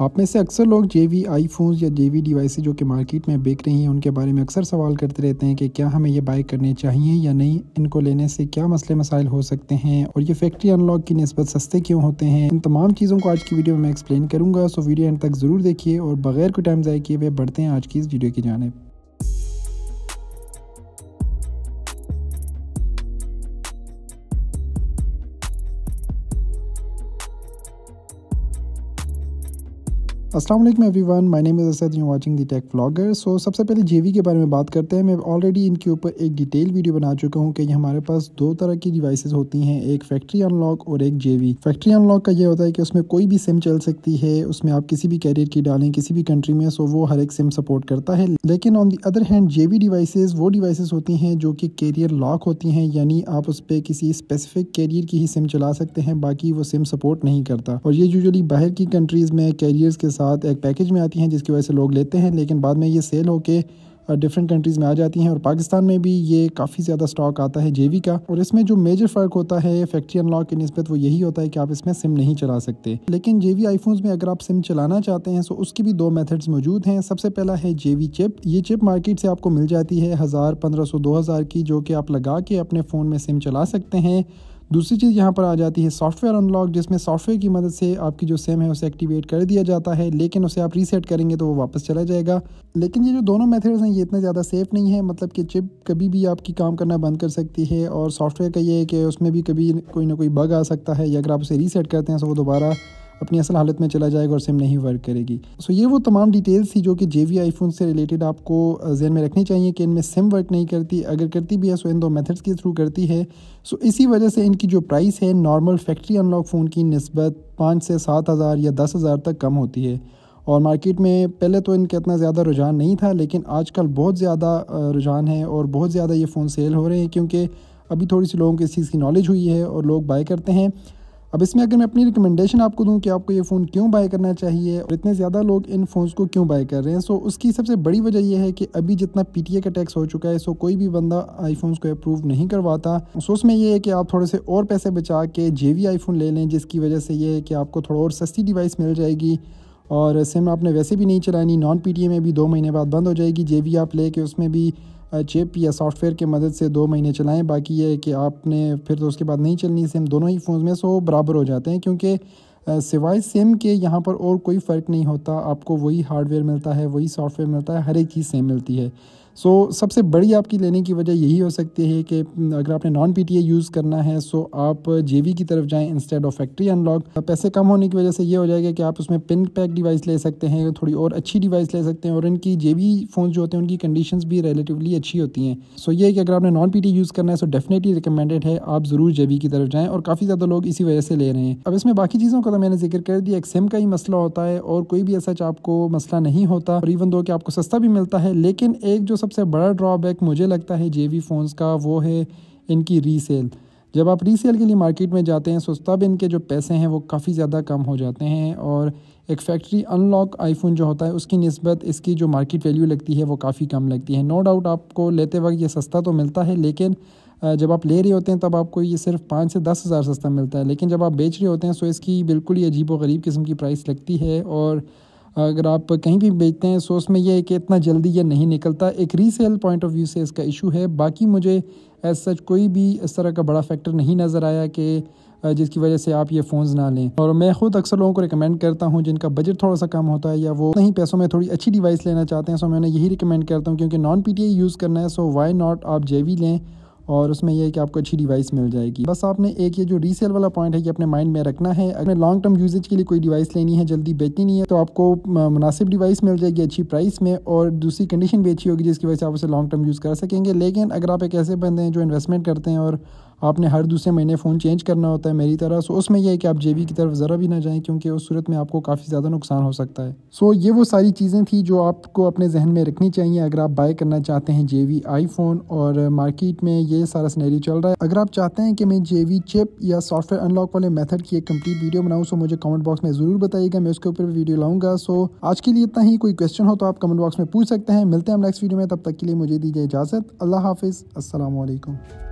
आप में से अक्सर लोग जे वी आई फोन या जे वी डिवाइस जो कि मार्केट में बिक रही हैं उनके बारे में अक्सर सवाल करते रहते हैं कि क्या हमें ये बाई करने चाहिए या नहीं इनको लेने से क्या मसले मसाइल हो सकते हैं और ये फैक्ट्री अनलॉक की नस्बत सस्ते क्यों होते हैं इन तमाम चीज़ों को आज की वीडियो में एक्सप्लेन करूँगा सो वीडियो एंड तक ज़रूर देखिए और बगैर कोई टाइम ज़ाय किए हुए बढ़ते हैं आज की इस वीडियो की जानब असलम everyone my name is Asad you watching the tech vlogger so सबसे पहले वी के बारे में बात करते हैं मैं ऑलरेडी इनके ऊपर एक डिटेल वीडियो बना चुका हूँ कि हमारे पास दो तरह की डिवाइसेस होती हैं एक फैक्ट्री अनलॉक और एक वी फैक्ट्री अनलॉक का ये होता है कि उसमें कोई भी सिम चल सकती है उसमें आप किसी भी कैरियर की डालें किसी भी कंट्री में सो वो हर एक सिम सपोर्ट करता है लेकिन on the other hand we devices वो डिवाइसेज होती हैं जो कि कैरियर लॉक होती हैं यानी आप उस पर किसी स्पेसिफिक कैरियर की ही सिम चला सकते हैं बाकी वो सिम सपोर्ट नहीं करता और ये यूजली बाहर की कंट्रीज़ में कैरियर्स के साथ साथ एक पैकेज में आती हैं जिसकी वजह से लोग लेते हैं लेकिन बाद में ये सेल होकर डिफरेंट कंट्रीज़ में आ जाती हैं और पाकिस्तान में भी ये काफ़ी ज़्यादा स्टॉक आता है जेवी का और इसमें जो मेजर फ़र्क होता है फैक्ट्री अनलॉक की नस्बत वो यही होता है कि आप इसमें सिम नहीं चला सकते लेकिन जेवी आईफोन्स में अगर आप सिम चलाना चाहते हैं तो उसकी भी दो मेथड्स मौजूद हैं सबसे पहला है जेवी चिप ये चिप मार्केट से आपको मिल जाती है हज़ार पंद्रह सौ दो हज़ार की जो कि आप लगा के अपने फ़ोन में सिम चला सकते हैं दूसरी चीज़ यहाँ पर आ जाती है सॉफ्टवेयर अनलॉक जिसमें सॉफ्टवेयर की मदद से आपकी जो सिम है उसे एक्टिवेट कर दिया जाता है लेकिन उसे आप रीसेट करेंगे तो वो वापस चला जाएगा लेकिन ये जो दोनों मेथड्स हैं ये इतने ज़्यादा सेफ नहीं है मतलब कि चिप कभी भी आपकी काम करना बंद कर सकती है और सॉफ्टवेयर का ये है कि उसमें भी कभी कोई ना कोई बग आ सकता है या अगर आप उसे रीसेट करते हैं तो वो दोबारा अपनी असल हालत में चला जाएगा और सिम नहीं वर्क करेगी सो ये वो तमाम डिटेल्स थी जो कि जे वी से रिलेटेड आपको जहन में रखनी चाहिए कि इनमें सिम वर्क नहीं करती अगर करती भी है सो इन दो मेथड्स के थ्रू करती है सो इसी वजह से इनकी जो प्राइस है नॉर्मल फैक्ट्री अनलॉक फ़ोन की नस्बत पाँच से सात हज़ार या दस हज़ार तक कम होती है और मार्केट में पहले तो इनका इतना ज़्यादा रुझान नहीं था लेकिन आजकल बहुत ज़्यादा रुझान है और बहुत ज़्यादा ये फ़ोन सेल हो रहे हैं क्योंकि अभी थोड़ी सी लोगों को इस चीज़ की नॉलेज हुई है और लोग बाय करते हैं अब इसमें अगर मैं अपनी रिकमेंडेशन आपको दूं कि आपको ये फ़ोन क्यों बाय करना चाहिए और इतने ज़्यादा लोग इन फ़ोन्स को क्यों बाय कर रहे हैं सो उसकी सबसे बड़ी वजह यह है कि अभी जितना पी का टैक्स हो चुका है सो कोई भी बंदा आईफोन्स को अप्रूव नहीं करवाता सो उसमें यह है कि आप थोड़े से और पैसे बचा के जे वी ले लें जिसकी वजह से यह है कि आपको थोड़ा और सस्ती डिवाइस मिल जाएगी और सिम आपने वैसे भी नहीं चलानी नॉन पीटीए में भी दो महीने बाद बंद हो जाएगी वी आप ले के उसमें भी चिप या सॉफ्टवेयर की मदद से दो महीने चलाएं बाकी ये कि आपने फिर तो उसके बाद नहीं चलनी सिम दोनों ही फ़ोन में सो बराबर हो जाते हैं क्योंकि सिवाय सिम के यहाँ पर और कोई फ़र्क नहीं होता आपको वही हार्डवेयर मिलता है वही सॉफ्टवेयर मिलता है हर एक चीज़ सेम मिलती है सो so, सबसे बड़ी आपकी लेने की वजह यही हो सकती है कि हम्म, अगर आपने नॉन पी यूज़ करना है सो आप जे की तरफ जाएँ इंस्टेड ऑफ फैक्ट्री अनलॉक पैसे कम होने की वजह से ये हो जाएगा कि आप उसमें पिन पैक डिवाइस ले सकते हैं थोड़ी और अच्छी डिवाइस ले सकते हैं और इनकी जे फ़ोन जो होते हैं उनकी कंडीशन भी रिलेटिवली अच्छी होती हैं सो so, ये कि अगर आपने नॉन पी यूज़ करना है सो डेफिनेटली रिकमेंडेड है आप ज़रूर जे की तरफ जाएँ और काफ़ी ज़्यादा लोग इसी वजह से ले रहे हैं अब इसमें बाकी चीज़ों का तो मैंने जिक्र कर दिया एक सिम का ही मसला होता है और कोई भी ऐसा आपको मसला नहीं होता और इवन दो कि आपको सस्ता भी मिलता है लेकिन एक जो सबसे बड़ा ड्रॉबैक मुझे लगता है जे वी फ़ोन्स का वो है इनकी रीसेल जब आप रीसेल के लिए मार्केट में जाते हैं सो तब इनके जो पैसे हैं वो काफ़ी ज़्यादा कम हो जाते हैं और एक फैक्ट्री अनलॉक आईफोन जो होता है उसकी नस्बत इसकी जो मार्केट वैल्यू लगती है वो काफ़ी कम लगती है नो डाउट आपको लेते वक्त ये सस्ता तो मिलता है लेकिन जब आप ले रहे होते हैं तब आपको ये सिर्फ पाँच से दस हज़ार सस्ता मिलता है लेकिन जब आप बेच रहे होते हैं सो इसकी बिल्कुल ही अजीब व गरीब किस्म की प्राइस लगती है और अगर आप कहीं भी बेचते हैं सो उसमें यह है कि इतना जल्दी यह नहीं निकलता एक रीसेल पॉइंट ऑफ व्यू से इसका इशू है बाकी मुझे एज सच कोई भी इस तरह का बड़ा फैक्टर नहीं नज़र आया कि जिसकी वजह से आप ये फ़ोन्स ना लें और मैं खुद अक्सर लोगों को रिकमेंड करता हूँ जिनका बजट थोड़ा सा कम होता है या वो नहीं पैसों में थोड़ी अच्छी डिवाइस लेना चाहते हैं सो मैं उन्हें यही रिकमेंड करता हूँ क्योंकि नॉन पी यूज़ करना है सो वाई नॉट आप जे लें और उसमें यह है कि आपको अच्छी डिवाइस मिल जाएगी बस आपने एक ये जो रीसेल वाला पॉइंट है ये अपने माइंड में रखना है अगर लॉन्ग टर्म यूजेज के लिए कोई डिवाइस लेनी है जल्दी बेचनी नहीं है तो आपको मुनासिब डिवाइस मिल जाएगी अच्छी प्राइस में और दूसरी कंडीशन भी अच्छी होगी जिसकी वजह से आप उसे लॉन्ग टर्म यूज़ कर सकेंगे लेकिन अगर आप एक ऐसे बंदे हैं जो इन्वेस्टमेंट करते हैं और आपने हर दूसरे महीने फ़ोन चेंज करना होता है मेरी तरह सो उसमें यह है कि आप जेबी की तरफ ज़रा भी ना जाएं क्योंकि उस सूरत में आपको काफ़ी ज़्यादा नुकसान हो सकता है सो ये वो सारी चीज़ें थी जो आपको अपने जहन में रखनी चाहिए अगर आप बाय करना चाहते हैं जेवी आईफोन और मार्केट में ये सारा स्नैरी चल रहा है अगर आप चाहते हैं कि मैं जेवी चिप या सॉफ्टवेयर अनलॉक वाले मेथड की एक कंप्लीट वीडियो बनाऊँ सो मुझे कमेंट बॉक्स में ज़रूर बताइएगा मैं उसके ऊपर वीडियो लाऊंगा सो आज के लिए इतना ही कोई क्वेश्चन हो तो आप कमेंट बॉक्स में पूछ सकते हैं मिलते हैं हम नेक्स्ट वीडियो में तब तक के लिए मुझे दीजिए इजाज़त अल्लाह हाफिज़ असल